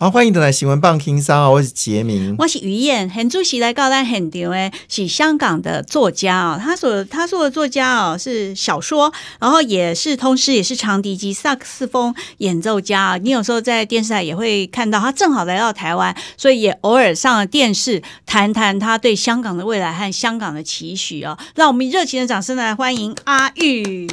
好，欢迎来新闻棒听商啊！我是杰明，我是余燕。很主席来告，但很牛诶，是香港的作家哦。他所他说的作家哦，是小说，然后也是同时也是长笛及萨克斯风演奏家。你有时候在电视台也会看到他，正好来到台湾，所以也偶尔上了电视，谈谈他对香港的未来和香港的期许哦。让我们以热情的掌声来欢迎阿玉。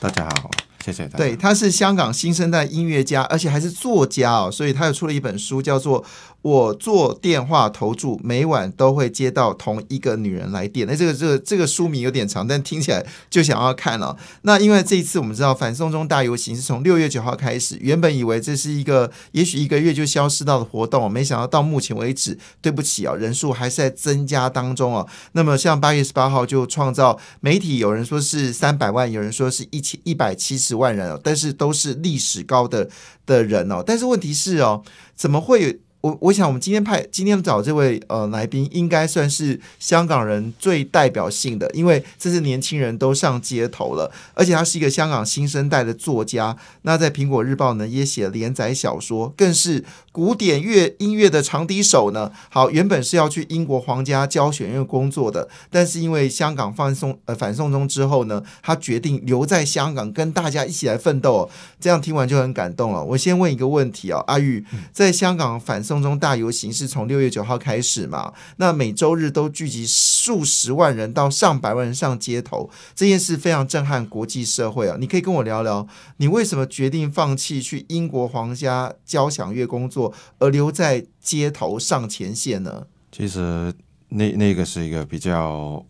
大家好。谢谢。对，他是香港新生代音乐家，而且还是作家哦，所以他又出了一本书，叫做。我做电话投注，每晚都会接到同一个女人来电。那这个、这个、这个书名有点长，但听起来就想要看了。那因为这一次我们知道反送中大游行是从六月九号开始，原本以为这是一个也许一个月就消失到的活动，没想到到目前为止，对不起啊，人数还是在增加当中啊。那么像八月十八号就创造媒体有人说是三百万，有人说是一千一百七十万人哦，但是都是历史高的的人哦。但是问题是哦，怎么会有？我我想我们今天派今天找这位呃来宾应该算是香港人最代表性的，因为这是年轻人都上街头了，而且他是一个香港新生代的作家。那在《苹果日报》呢也写连载小说，更是古典乐音乐的长笛手呢。好，原本是要去英国皇家交响乐工作的，但是因为香港放送呃反送中之后呢，他决定留在香港跟大家一起来奋斗。这样听完就很感动了。我先问一个问题啊，阿玉，在香港反。送中大游行是从六月九号开始嘛？那每周日都聚集数十万人到上百万人上街头，这件事非常震撼国际社会啊！你可以跟我聊聊，你为什么决定放弃去英国皇家交响乐工作，而留在街头上前线呢？其实，那那个是一个比较。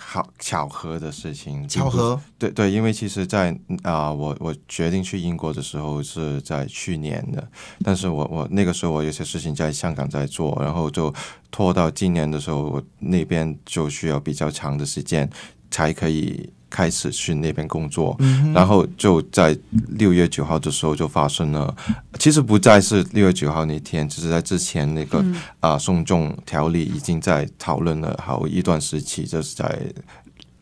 好巧合的事情，巧合对对，因为其实，在啊，我我决定去英国的时候是在去年的，但是我我那个时候我有些事情在香港在做，然后就拖到今年的时候，我那边就需要比较长的时间才可以。开始去那边工作，然后就在六月九号的时候就发生了。其实不再是六月九号那天，只是在之前那个啊送终条例已经在讨论了好一段时期，这是在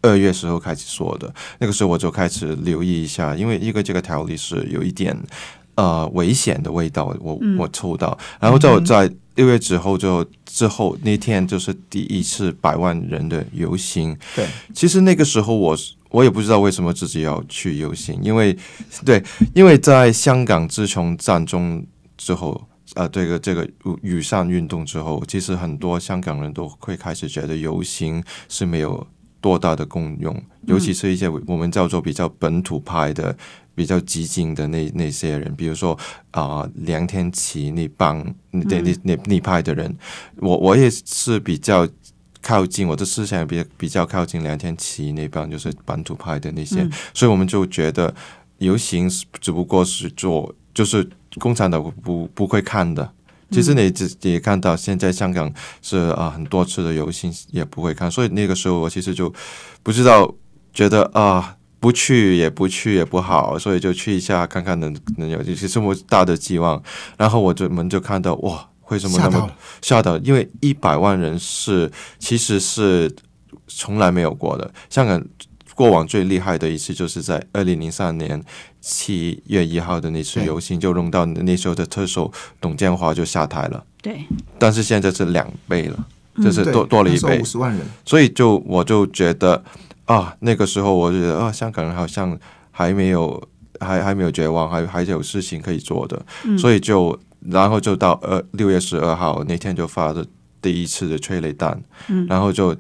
二月时候开始说的。那个时候我就开始留意一下，因为一个这个条例是有一点。呃，危险的味道，我我抽到，然后在在六月之后，就之后那天就是第一次百万人的游行。对，其实那个时候我我也不知道为什么自己要去游行，因为对，因为在香港之从战中之后，呃，这个这个雨伞运动之后，其实很多香港人都会开始觉得游行是没有多大的功用，尤其是一些我们叫做比较本土派的。比较激进的那那些人，比如说啊，梁天琪那帮那那那那派的人，我我也是比较靠近，我的思想比较比较靠近梁天琪那帮，就是本土派的那些，所以我们就觉得游行只不过是做，就是共产党不不会看的。其实你你看到现在香港是啊很多次的游行也不会看，所以那个时候我其实就不知道觉得啊。不去也不去也不好，所以就去一下看看能能有这些这么大的寄望。然后我就们就看到哇，为什么那么吓到？因为一百万人是其实是从来没有过的。香港过往最厉害的一次就是在二零零三年七月一号的那次游行，就弄到那时候的特首董建华就下台了。对，但是现在是两倍了，就是多多了一倍，五十万人。所以就我就觉得。啊，那个时候我觉得啊，香港人好像还没有，还还没有绝望，还还有事情可以做的，所以就，然后就到呃六月十二号那天就发的第一次的催泪弹，然后就，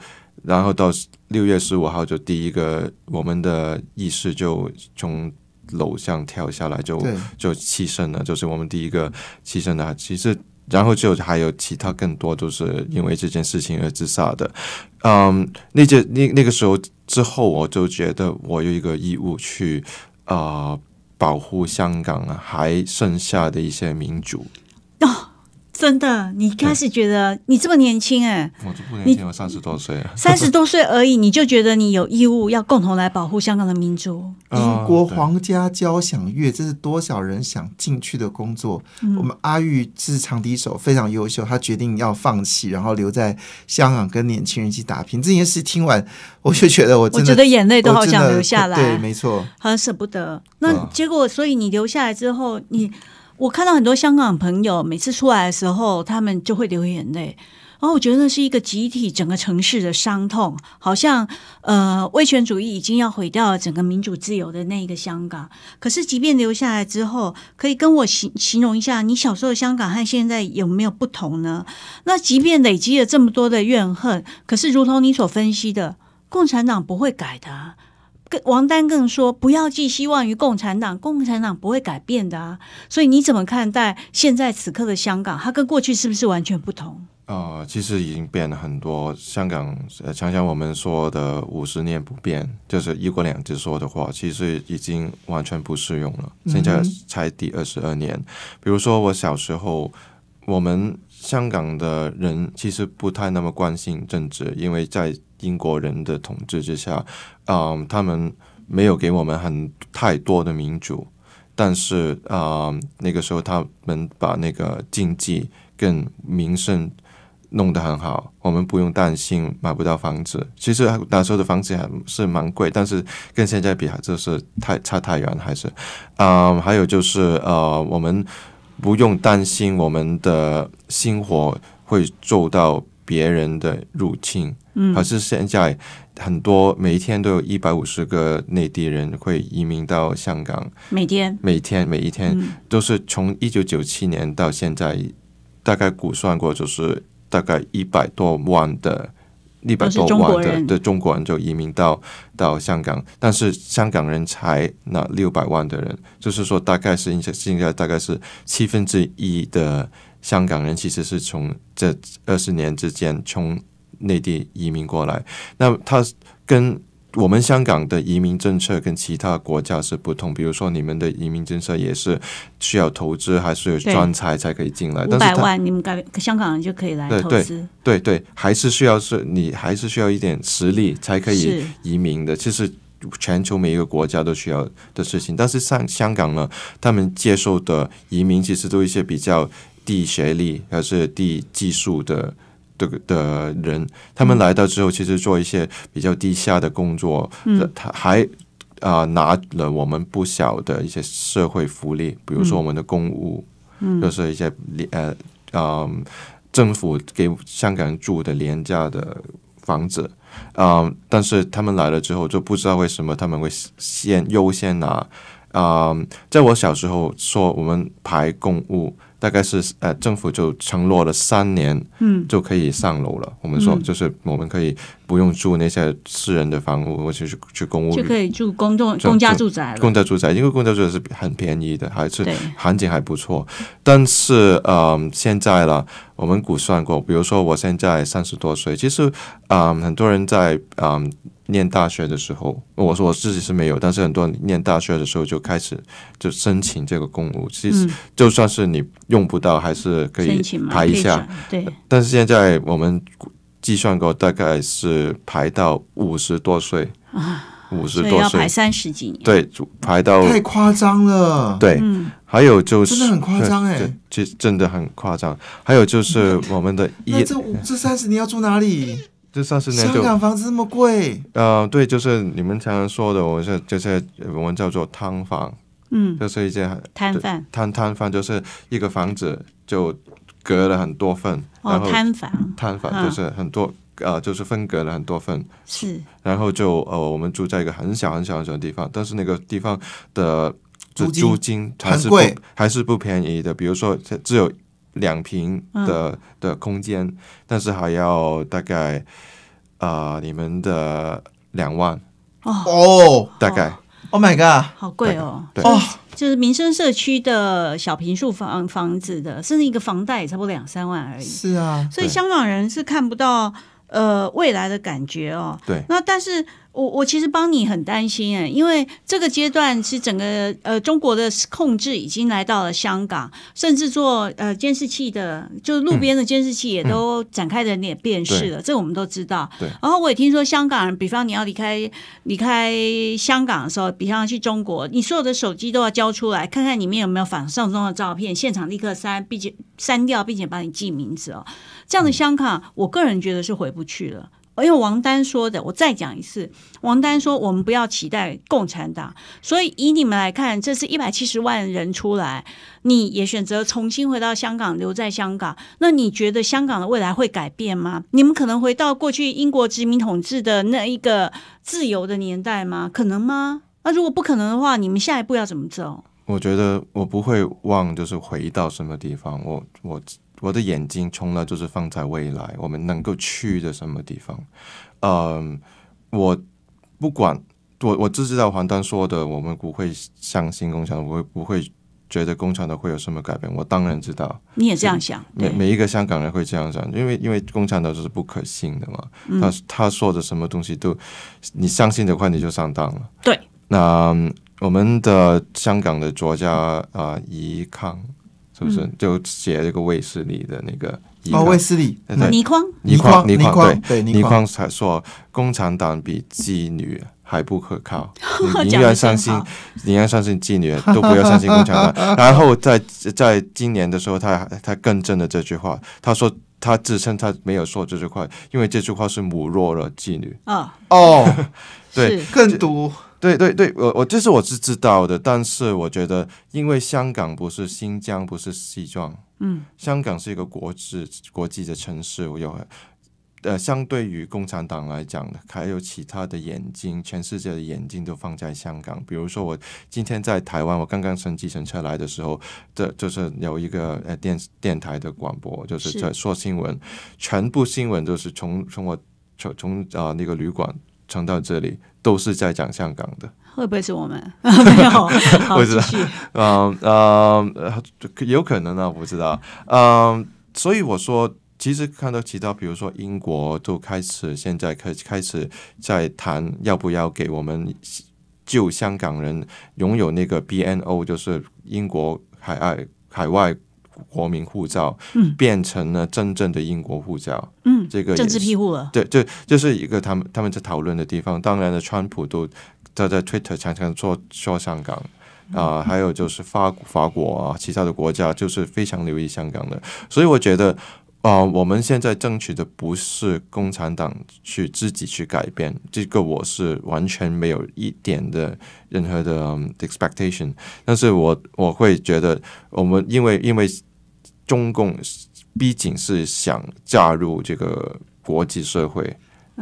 然后到六月十五号就第一个我们的意识就从楼上跳下来就就牺牲了，就是我们第一个牺牲的，其实。然后就还有其他更多，都是因为这件事情而自杀的，嗯，那件那那个时候之后，我就觉得我有一个义务去啊保护香港还剩下的一些民主。真的，你开始觉得你这么年轻哎，我这么年轻，我三十多岁，三十多岁而已，你就觉得你有义务要共同来保护香港的民主。英 国皇家交响乐，这是多少人想进去的工作。我们阿玉是长笛手，非常优秀，他决定要放弃，然后留在香港跟年轻人一起打拼。这件事听完，我就觉得我真的眼泪都好想流下来。对，没错，很舍不得。那结果，所以你留下来之后，你。我看到很多香港朋友每次出来的时候，他们就会流眼泪，然后我觉得那是一个集体整个城市的伤痛，好像呃威权主义已经要毁掉了整个民主自由的那一个香港。可是即便留下来之后，可以跟我形形容一下，你小时候的香港和现在有没有不同呢？那即便累积了这么多的怨恨，可是如同你所分析的，共产党不会改的。王丹更说：“不要寄希望于共产党，共产党不会改变的啊！”所以你怎么看待现在此刻的香港？它跟过去是不是完全不同？啊，其实已经变了很多。香港，想想我们说的五十年不变，就是一国两制说的话，其实已经完全不适用了。现在才第二十二年。比如说，我小时候，我们。香港的人其实不太那么关心政治，因为在英国人的统治之下，啊，他们没有给我们很太多的民主。但是啊，那个时候他们把那个经济跟民生弄得很好，我们不用担心买不到房子。其实那时候的房子还是蛮贵，但是跟现在比还是太差太远，还是，啊，还有就是呃，我们。不用担心我们的星火会受到别人的入侵，可是现在很多每一天都有一百五十个内地人会移民到香港，每天每天每一天都是从一九九七年到现在，大概估算过就是大概一百多万的。一百多万的的中国人就移民到到香港，但是香港人才那六百万的人，就是说大概是应该，是应该大概是七分之一的香港人其实是从这二十年之间从内地移民过来，那他跟。我们香港的移民政策跟其他国家是不同，比如说你们的移民政策也是需要投资，还是有专才才可以进来。是百万，你们改香港人就可以来投资。对对，还是需要是，你还是需要一点实力才可以移民的。其实全球每一个国家都需要的事情，但是像香港呢，他们接受的移民其实都一些比较低学历还是低技术的。的的人，他们来到之后，其实做一些比较低下的工作，他还啊拿了我们不小的一些社会福利，比如说我们的公屋，就是一些呃政府给香港人住的廉价的房子，呃，但是他们来了之后，就不知道为什么他们会先优先拿，啊，在我小时候，说我们排公屋。大概是呃，政府就承诺了三年，嗯，就可以上楼了。我们说，就是我们可以不用住那些私人的房屋，就是去公屋，就可以住公众公家住宅公家住宅，因为公家住宅是很便宜的，还是环境还不错。但是，嗯，现在了，我们估算过，比如说我现在三十多岁，其实，嗯，很多人在，嗯。念大学的时候，我说我自己是没有，但是很多人念大学的时候就开始就申请这个公屋。其实就算是你用不到，还是可以排一下。对。但是现在我们计算过，大概是排到五十多岁啊，五十多岁要排三十几年。对，排到太夸张了。对。还有就是真的很夸张哎，这真的很夸张。还有就是我们的这这三十年要住哪里？香港房子这么贵？呃，对，就是你们常常说的，我是就是我们叫做摊房，嗯，就是一间摊贩，摊摊贩就是一个房子就隔了很多份，哦，摊房，摊房就是很多呃，就是分隔了很多份，是，然后就呃，我们住在一个很小很小很小的地方，但是那个地方的租租金还是贵，还是不便宜的，比如说只有。两平的的空间，但是还要大概啊，你们的两万哦，大概，Oh my God，好贵哦，对，哦，就是民生社区的小平数房房子的，甚至一个房贷也差不多两三万而已，是啊，所以香港人是看不到呃未来的感觉哦，对，那但是。我我其实帮你很担心诶，因为这个阶段是整个呃中国的控制已经来到了香港，甚至做呃监视器的，就是路边的监视器也都展开的也辨识了，这我们都知道。然后我也听说香港人，比方你要离开离开香港的时候，比方去中国，你所有的手机都要交出来，看看里面有没有反上中的照片，现场立刻删，并且删掉，并且帮你记名字哦。这样的香港，我个人觉得是回不去了。因为王丹说的，我再讲一次。王丹说，我们不要期待共产党。所以，以你们来看，这是一百七十万人出来，你也选择重新回到香港，留在香港。那你觉得香港的未来会改变吗？你们可能回到过去英国殖民统治的那一个自由的年代吗？可能吗？那如果不可能的话，你们下一步要怎么走？我觉得我不会忘，就是回到什么地方。我我。我的眼睛从来就是放在未来，我们能够去的什么地方？嗯，我不管我我只知道黄丹说的，我们不会相信共产党，会不会觉得共产党会有什么改变。我当然知道，你也这样想，每每一个香港人会这样想，因为因为共产党就是不可信的嘛，他他说的什么东西都，你相信的话你就上当了。对，那我们的香港的作家啊，怡康。是不是就写这个卫斯理的那个？哦，卫斯理，倪匡，倪匡，倪匡，对，倪匡才说共产党比妓女还不可靠，你宁愿相信宁愿相信妓女，都不要相信共产党。然后在在今年的时候，他他更正了这句话，他说他自称他没有说这句话，因为这句话是侮辱了妓女。啊，哦，对，更毒。对对对，我我这是我是知道的，但是我觉得，因为香港不是新疆，不是西藏，嗯，香港是一个国际国际的城市，我有呃，相对于共产党来讲的，还有其他的眼睛，全世界的眼睛都放在香港。比如说，我今天在台湾，我刚刚乘计程车来的时候，这就是有一个呃电电台的广播，就是在说新闻，全部新闻都是从从我从从啊那个旅馆。传到这里都是在讲香港的，会不会是我们？没有，不知道。嗯嗯，有可能啊，不知道。嗯，所以我说，其实看到其他，比如说英国就开始，现在开开始在谈要不要给我们旧香港人拥有那个 BNO，就是英国海外海外。国民护照变成了真正的英国护照，嗯，这个政治庇护了，对，这这是一个他们他们在讨论的地方。当然了，川普都他在 Twitter 常常说说香港啊，还有就是法法国啊，其他的国家就是非常留意香港的。所以我觉得啊，我们现在争取的不是共产党去自己去改变这个，我是完全没有一点的任何的 expectation。但是我我会觉得，我们因为因为。中共毕竟是想加入这个国际社会，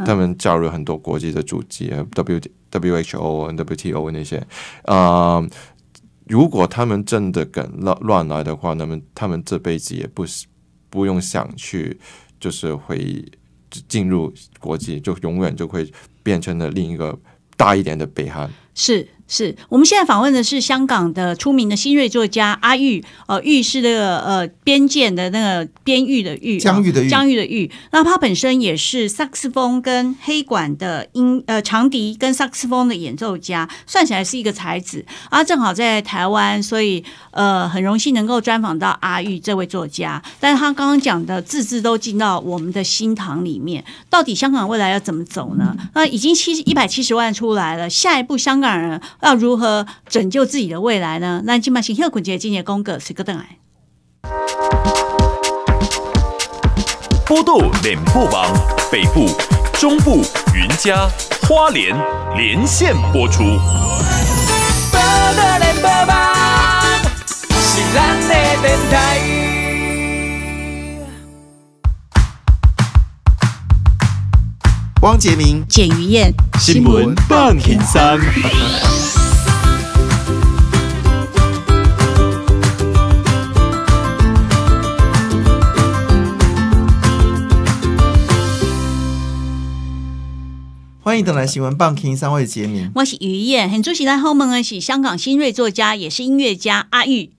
他们加入很多国际的组织，W W H O 和 W T O 那些。啊，如果他们真的敢乱乱来的话，那么他们这辈子也不不用想去，就是会进入国际，就永远就会变成了另一个大一点的北韩。是。是我们现在访问的是香港的出名的新锐作家阿玉，呃，玉是那个呃边界的那个边域的玉，江玉的玉，江的玉。那他本身也是萨克斯风跟黑管的音，呃，长笛跟萨克斯风的演奏家，算起来是一个才子啊。正好在台湾，所以呃很荣幸能够专访到阿玉这位作家。但是他刚刚讲的字字都进到我们的心堂里面，到底香港未来要怎么走呢？那已经七一百七十万出来了，下一步香港人。那如何拯救自己的未来呢？那今晚新赫滚节今经营风格谁个带来？波多脸部网北部、中部、云家、花莲连线播出。波多脸部网是咱的电台。汪杰明、简于燕，新闻半田三。欢迎登来新闻棒听三位杰民，我是于燕，很祝喜在后门的是香港新锐作家，也是音乐家阿玉。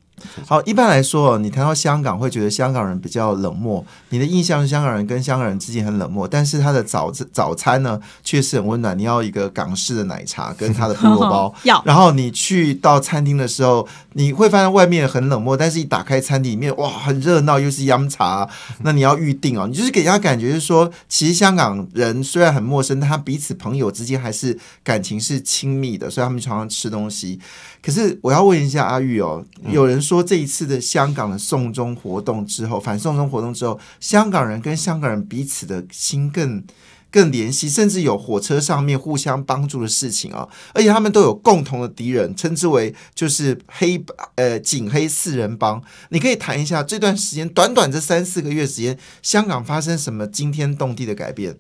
好，一般来说，你谈到香港，会觉得香港人比较冷漠。你的印象是香港人跟香港人之间很冷漠，但是他的早早餐呢，确实很温暖。你要一个港式的奶茶，跟他的菠萝包。要。然后你去到餐厅的时候，你会发现外面很冷漠，但是一打开餐厅里面，哇，很热闹，又是央茶。那你要预定哦，你就是给人家感觉是说，其实香港人虽然很陌生，他彼此朋友之间还是感情是亲密的，所以他们常常吃东西。可是我要问一下阿玉哦，有人。说这一次的香港的送中活动之后，反送中活动之后，香港人跟香港人彼此的心更更联系，甚至有火车上面互相帮助的事情啊！而且他们都有共同的敌人，称之为就是黑呃警黑四人帮。你可以谈一下这段时间短短这三四个月时间，香港发生什么惊天动地的改变？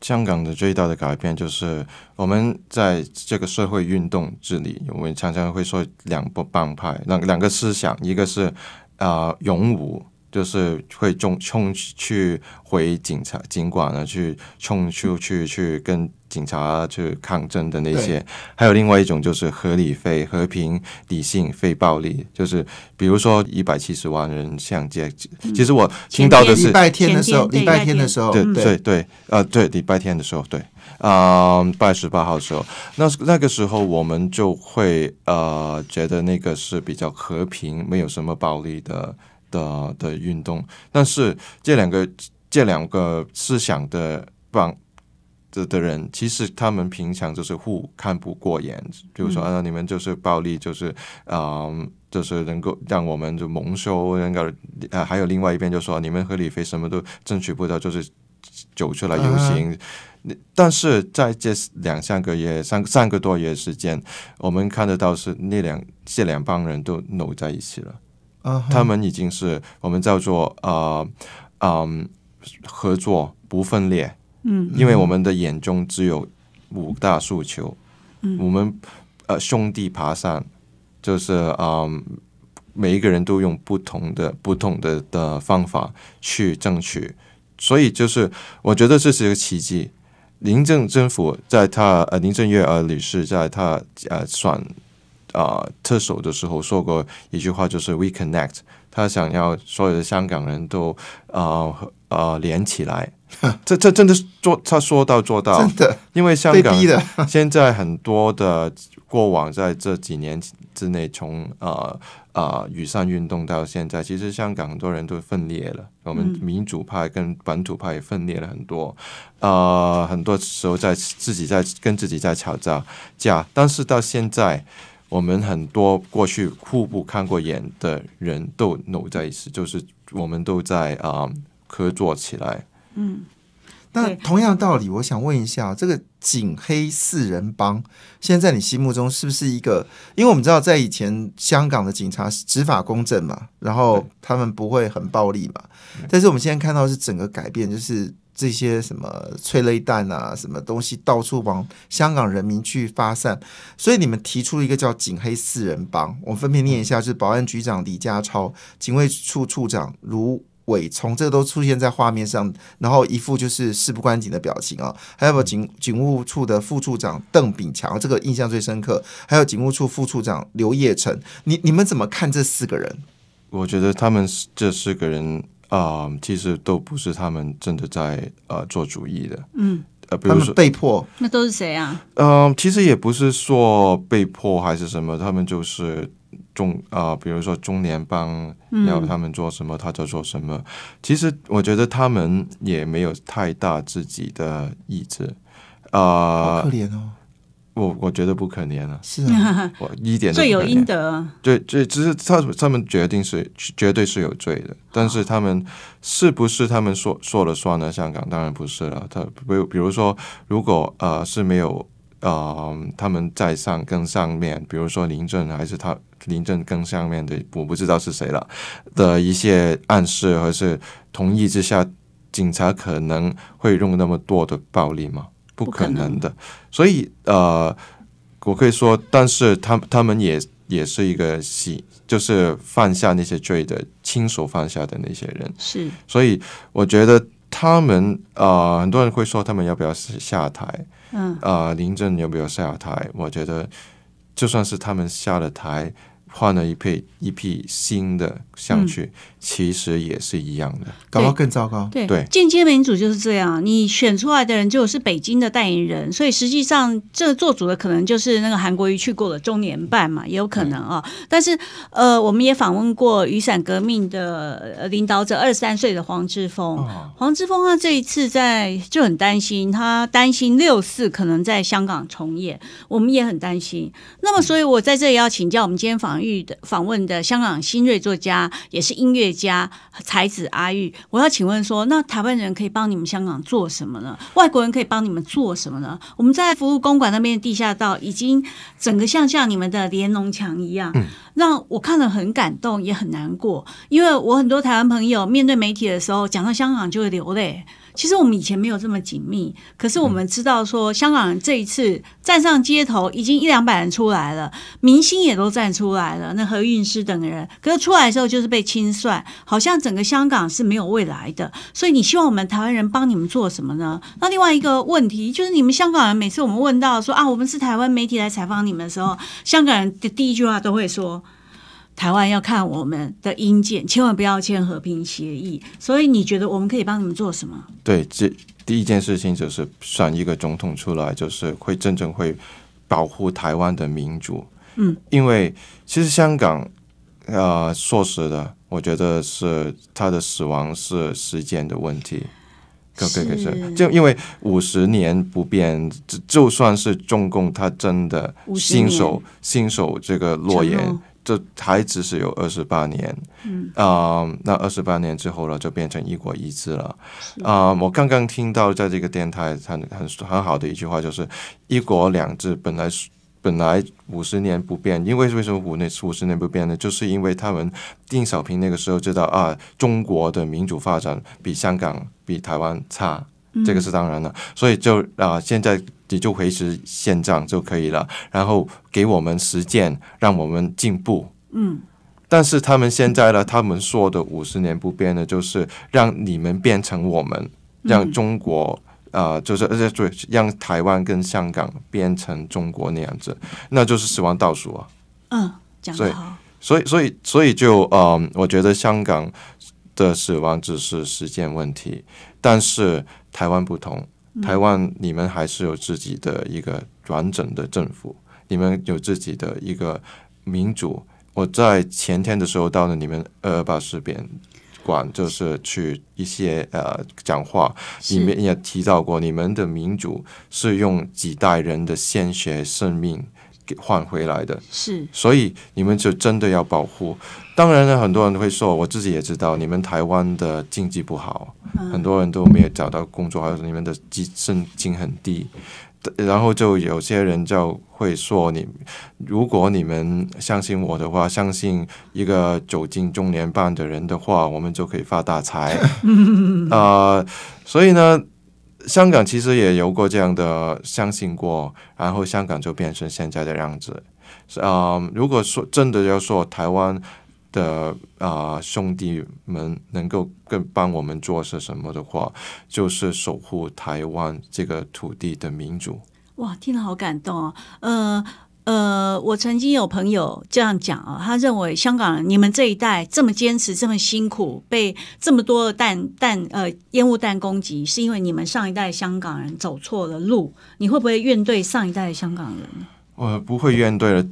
香港的最大的改变就是，我们在这个社会运动治理，我们常常会说两帮帮派，两两个思想，一个是啊，勇武。就是会冲冲去回警察警管呢，去冲出去去跟警察去抗争的那些。还有另外一种就是合理非和平理性非暴力，就是比如说一百七十万人上街。其实我听到的是礼拜天的时候，礼拜天的时候，对对对，呃对，礼拜天的时候，对啊八月十八号的时候，那那个时候我们就会呃觉得那个是比较和平，没有什么暴力的。的的运动，但是这两个这两个思想的帮的的人，其实他们平常就是互看不过眼，比如说你们就是暴力，就是啊，就是能够让我们就蒙羞，那个啊，还有另外一边就说你们和李飞什么都争取不到，就是走出来游行。那但是在这两三个月、三三个多月时间，我们看得到是那两这两帮人都搂在一起了。他们已经是我们叫做呃，嗯，合作不分裂。嗯，因为我们的眼中只有五大诉求。嗯，我们呃兄弟爬山，就是嗯，每一个人都用不同的、不同的的方法去争取。所以就是我觉得这是一个奇迹。林政政府在他呃林正月儿女士在他呃选。啊，特首的时候说过一句话，就是 “we connect”，他想要所有的香港人都啊呃连起来。这这真的是做他说到做到，真的。因为香港现在很多的过往，在这几年之内，从啊啊雨伞运动到现在，其实香港很多人都分裂了。我们民主派跟本土派也分裂了很多，啊，很多时候在自己在跟自己在吵架架。但是到现在。我们很多过去互不看过眼的人都搂在一起，就是我们都在啊合作起来。嗯，那同样道理，我想问一下，这个警黑四人帮现在在你心目中是不是一个？因为我们知道在以前香港的警察执法公正嘛，然后他们不会很暴力嘛，但是我们现在看到是整个改变，就是。这些什么催泪弹啊，什么东西到处往香港人民去发散，所以你们提出了一个叫“警黑四人帮”。我分别念一下：，是保安局长李家超、警卫处处长卢伟聪，这都出现在画面上，然后一副就是事不关己的表情啊。还有警警务处的副处长邓炳强，这个印象最深刻。还有警务处副处长刘业成，你你们怎么看这四个人？我觉得他们这四个人。啊，其实都不是他们真的在呃做主意的。嗯，呃，比如说被迫，那都是谁啊？嗯，其实也不是说被迫还是什么，他们就是中啊，比如说中联帮要他们做什么，他就做什么。其实我觉得他们也没有太大自己的意志。啊，可怜哦。我我觉得不可怜了，是，啊、我一点罪有应得。对，对，只是他他们决定是绝对是有罪的，但是他们是不是他们说说了算呢？香港当然不是了。他比比如说，如果呃是没有呃他们在上更上面，比如说林郑还是他林郑更上面的，我不知道是谁了的一些暗示还是同意之下，警察可能会用那么多的暴力吗？不可能的，所以呃，我可以说，但是他他们也也是一个喜，就是犯下那些罪的，亲手犯下的那些人是，所以我觉得他们啊，很多人会说他们要不要下台，嗯，啊，林郑要不要下台？我觉得就算是他们下了台，换了一批一批新的上去。其实也是一样的，搞到更糟糕。对，对，间接民主就是这样，你选出来的人就是北京的代言人，所以实际上这做主的可能就是那个韩国瑜去过的中年半嘛，也有可能啊。但是，呃，我们也访问过雨伞革命的领导者二三岁的黄之锋，黄之锋他这一次在就很担心，他担心六四可能在香港重演，我们也很担心。那么，所以我在这里要请教我们今天访遇的访问的香港新锐作家，也是音乐。家才子阿玉，我要请问说，那台湾人可以帮你们香港做什么呢？外国人可以帮你们做什么呢？我们在服务公馆那边地下道，已经整个像像你们的连龙墙一样，让我看了很感动，也很难过，因为我很多台湾朋友面对媒体的时候，讲到香港就会流泪。其实我们以前没有这么紧密，可是我们知道说，香港人这一次站上街头，已经一两百人出来了，明星也都站出来了，那何韵诗等人，可是出来之候就是被清算，好像整个香港是没有未来的。所以你希望我们台湾人帮你们做什么呢？那另外一个问题就是，你们香港人每次我们问到说啊，我们是台湾媒体来采访你们的时候，香港人的第一句话都会说。台湾要看我们的英剑，千万不要签和平协议。所以你觉得我们可以帮你们做什么？对，这第一件事情就是选一个总统出来，就是会真正会保护台湾的民主。嗯，因为其实香港，呃，说实的，我觉得是他的死亡是时间的问题。可可是，就因为五十年不变，就算是中共，他真的信守信守这个诺言。这还只是有二十八年，嗯啊，那二十八年之后呢，就变成一国一制了，啊，我刚刚听到在这个电台很很很好的一句话，就是一国两制本来是本来五十年不变，因为为什么五年五十年不变呢？就是因为他们邓小平那个时候知道啊，中国的民主发展比香港比台湾差。这个是当然了，所以就啊，现在你就维持现状就可以了。然后给我们实践，让我们进步。嗯，但是他们现在呢，他们说的五十年不变的，就是让你们变成我们，让中国啊，就是而且对，让台湾跟香港变成中国那样子，那就是死亡倒数啊。嗯，讲得好。所以，所以，所以就呃，我觉得香港的死亡只是时间问题，但是。台湾不同，台湾你们还是有自己的一个完整的政府，你们有自己的一个民主。我在前天的时候到了你们二八事变馆，就是去一些呃讲话，里面也提到过，你们的民主是用几代人的鲜血生命给换回来的，是，所以你们就真的要保护。当然呢，很多人都会说，我自己也知道，你们台湾的经济不好，很多人都没有找到工作，还有你们的薪金很低。然后就有些人就会说，你如果你们相信我的话，相信一个走进中年半的人的话，我们就可以发大财 啊！所以呢，香港其实也有过这样的相信过，然后香港就变成现在的样子。啊，如果说真的要说台湾，的啊，兄弟们能够更帮我们做些什么的话，就是守护台湾这个土地的民主。哇，听了好感动啊！呃呃，我曾经有朋友这样讲啊，他认为香港你们这一代这么坚持，这么辛苦，被这么多弹弹呃烟雾弹攻击，是因为你们上一代香港人走错了路。你会不会怨对上一代香港人？我不会怨对了，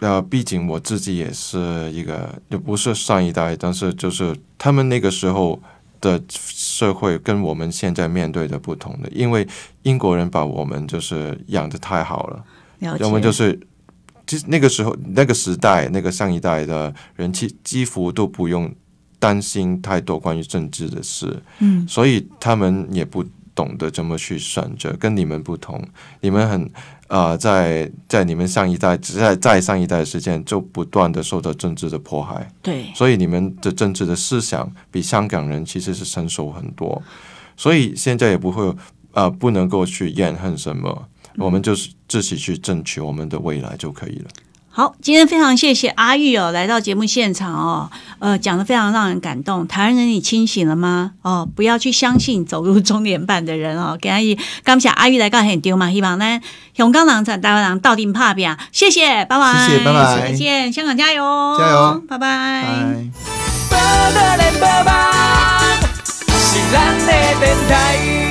呃，毕竟我自己也是一个，就不是上一代，但是就是他们那个时候的社会跟我们现在面对的不同的，因为英国人把我们就是养的太好了，要么就是，实那个时候那个时代那个上一代的人，其几乎都不用担心太多关于政治的事，嗯，所以他们也不。懂得怎么去选择，跟你们不同。你们很啊，在在你们上一代、在在上一代时间，就不断的受到政治的迫害。对，所以你们的政治的思想比香港人其实是成熟很多。所以现在也不会啊，不能够去怨恨什么，我们就是自己去争取我们的未来就可以了。好，今天非常谢谢阿玉哦，来到节目现场哦，呃，讲的非常让人感动。台湾人你清醒了吗？哦，不要去相信走入中年版的人哦。给阿姨刚想阿玉来搞很丢嘛，希望呢，红港郎在大伯郎到定怕别，谢谢，拜拜，谢谢，拜拜，再见，香港加油，加油，拜拜，拜。